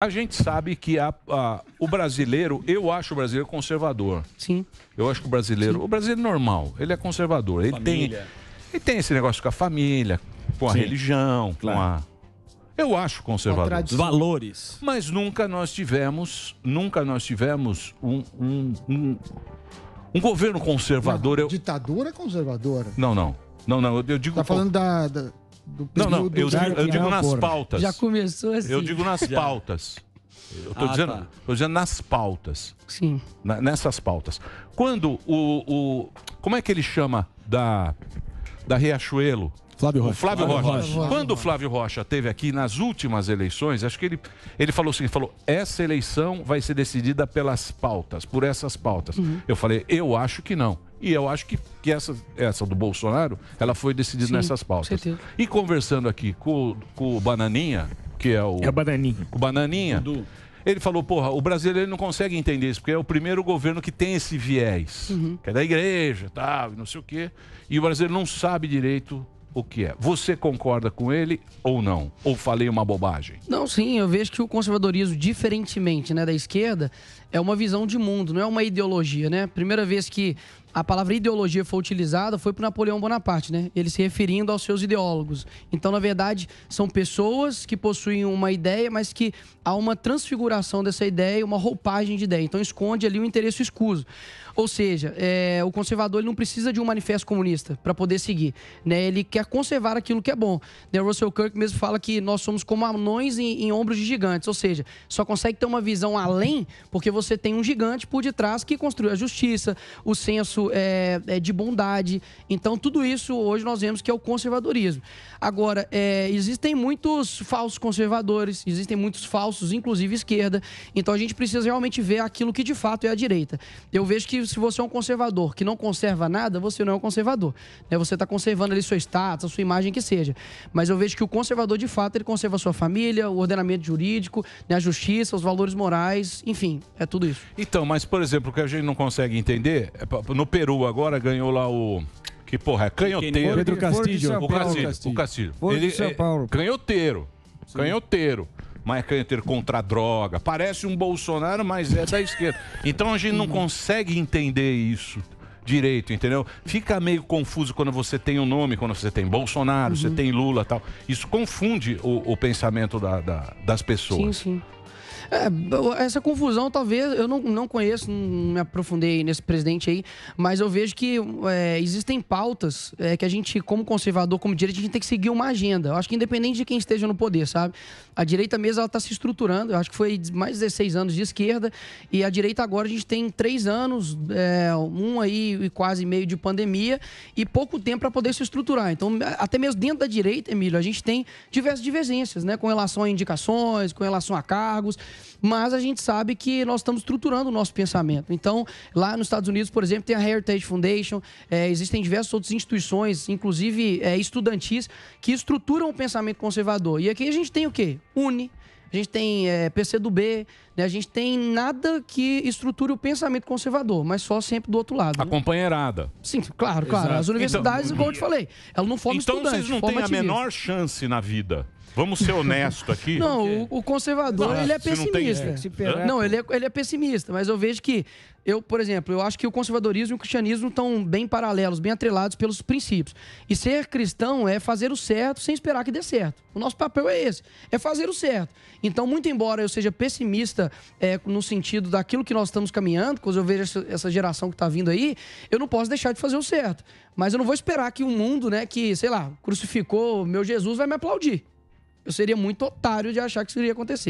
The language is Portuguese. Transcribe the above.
A gente sabe que a, a, o brasileiro, eu acho o brasileiro conservador. Sim. Eu acho que o brasileiro, Sim. o brasileiro normal, ele é conservador. Ele família. tem, ele tem esse negócio com a família, com a Sim. religião, claro. com a. Eu acho conservador. Os valores. Mas nunca nós tivemos, nunca nós tivemos um, um, um, um governo conservador. Não, eu... Ditadura conservadora. Não, não. Não, não, eu digo. Tá falando da... da do período Não, não, eu, digo, eu digo nas pautas. Já começou assim. Eu digo nas pautas. Eu tô, ah, dizendo, tá. tô dizendo nas pautas. Sim. Na, nessas pautas. Quando o, o. Como é que ele chama da, da Riachuelo? Flávio Rocha. O Flávio, Flávio Rocha. Rocha. Quando o Flávio Rocha teve aqui nas últimas eleições, acho que ele, ele falou assim, ele falou, essa eleição vai ser decidida pelas pautas, por essas pautas. Uhum. Eu falei, eu acho que não. E eu acho que, que essa, essa do Bolsonaro, ela foi decidida Sim, nessas pautas. e conversando aqui com, com o Bananinha, que é o... É o Bananinha. O Bananinha. Do... Ele falou, porra, o brasileiro não consegue entender isso, porque é o primeiro governo que tem esse viés, uhum. que é da igreja, tal, não sei o quê. E o brasileiro não sabe direito o que é. Você concorda com ele ou não? Ou falei uma bobagem? Não, sim, eu vejo que o conservadorismo, diferentemente né, da esquerda, é uma visão de mundo, não é uma ideologia, né? Primeira vez que a palavra ideologia foi utilizada foi para Napoleão Bonaparte, né? Ele se referindo aos seus ideólogos. Então, na verdade, são pessoas que possuem uma ideia, mas que há uma transfiguração dessa ideia, uma roupagem de ideia. Então, esconde ali um interesse escuso. Ou seja, é, o conservador não precisa de um manifesto comunista para poder seguir. Né? Ele quer conservar aquilo que é bom. Né? Russell Kirk mesmo fala que nós somos como anões em, em ombros de gigantes. Ou seja, só consegue ter uma visão além porque você tem um gigante por detrás que construiu a justiça, o senso senso é, é, de bondade. Então, tudo isso hoje nós vemos que é o conservadorismo. Agora, é, existem muitos falsos conservadores, existem muitos falsos, inclusive esquerda. Então, a gente precisa realmente ver aquilo que de fato é a direita. Eu vejo que se você é um conservador que não conserva nada, você não é um conservador. Né? Você está conservando ali seu status, a sua imagem que seja. Mas eu vejo que o conservador, de fato, ele conserva a sua família, o ordenamento jurídico, né? a justiça, os valores morais, enfim, é tudo isso. Então, mas, por exemplo, o que a gente não consegue entender, é, no Peru agora, ganhou lá o. Que porra, é canhoteiro. Pedro Castilho. O Castilho. O Castilho. Ele São Paulo. É canhoteiro. Sim. Canhoteiro. Mas é canhoteiro contra a droga. Parece um Bolsonaro, mas é da esquerda. Então a gente não consegue entender isso direito, entendeu? Fica meio confuso quando você tem o um nome, quando você tem Bolsonaro, uhum. você tem Lula tal. Isso confunde o, o pensamento da, da, das pessoas. Sim, sim. É, essa confusão, talvez, eu não, não conheço, não me aprofundei nesse presidente aí, mas eu vejo que é, existem pautas é, que a gente, como conservador, como direita, a gente tem que seguir uma agenda. Eu acho que independente de quem esteja no poder, sabe? A direita mesmo, ela está se estruturando. Eu acho que foi mais 16 anos de esquerda e a direita agora a gente tem três anos, é, um aí e quase meio de pandemia e pouco tempo para poder se estruturar. Então, até mesmo dentro da direita, Emílio, a gente tem diversas divergências, né? Com relação a indicações, com relação a cargos mas a gente sabe que nós estamos estruturando o nosso pensamento. Então, lá nos Estados Unidos, por exemplo, tem a Heritage Foundation, é, existem diversas outras instituições, inclusive é, estudantis, que estruturam o pensamento conservador. E aqui a gente tem o quê? UNE, a gente tem é, PCdoB, né? a gente tem nada que estruture o pensamento conservador, mas só sempre do outro lado. A né? companheirada. Sim, claro, claro. Exato. As universidades, então, igual eu te falei, elas não formam então Então vocês não têm a menor chance na vida Vamos ser honestos aqui. Não, o, o conservador, ele é pessimista. Não, tem... é. não ele, é, ele é pessimista, mas eu vejo que eu, por exemplo, eu acho que o conservadorismo e o cristianismo estão bem paralelos, bem atrelados pelos princípios. E ser cristão é fazer o certo sem esperar que dê certo. O nosso papel é esse, é fazer o certo. Então, muito embora eu seja pessimista é, no sentido daquilo que nós estamos caminhando, quando eu vejo essa geração que está vindo aí, eu não posso deixar de fazer o certo. Mas eu não vou esperar que o um mundo, né, que, sei lá, crucificou meu Jesus, vai me aplaudir. Eu seria muito otário de achar que isso iria acontecer.